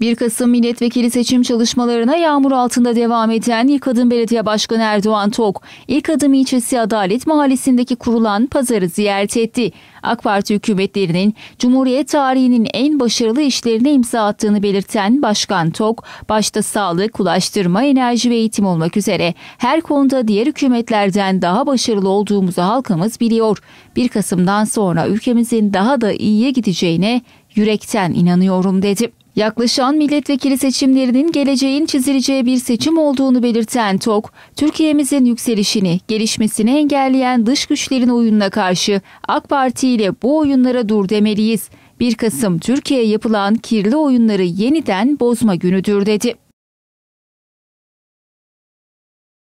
1 Kasım milletvekili seçim çalışmalarına yağmur altında devam eden ilk Adım Belediye Başkanı Erdoğan Tok, ilk Adım ilçesi Adalet Mahallesi'ndeki kurulan pazarı ziyaret etti. AK Parti hükümetlerinin Cumhuriyet tarihinin en başarılı işlerine imza attığını belirten Başkan Tok, başta sağlık, ulaştırma, enerji ve eğitim olmak üzere her konuda diğer hükümetlerden daha başarılı olduğumuzu halkımız biliyor. 1 Kasım'dan sonra ülkemizin daha da iyiye gideceğine yürekten inanıyorum dedi. Yaklaşan milletvekili seçimlerinin geleceğin çizileceği bir seçim olduğunu belirten TOK, Türkiye'mizin yükselişini, gelişmesini engelleyen dış güçlerin oyununa karşı AK Parti ile bu oyunlara dur demeliyiz. 1 Kasım Türkiye'ye yapılan kirli oyunları yeniden bozma günüdür dedi.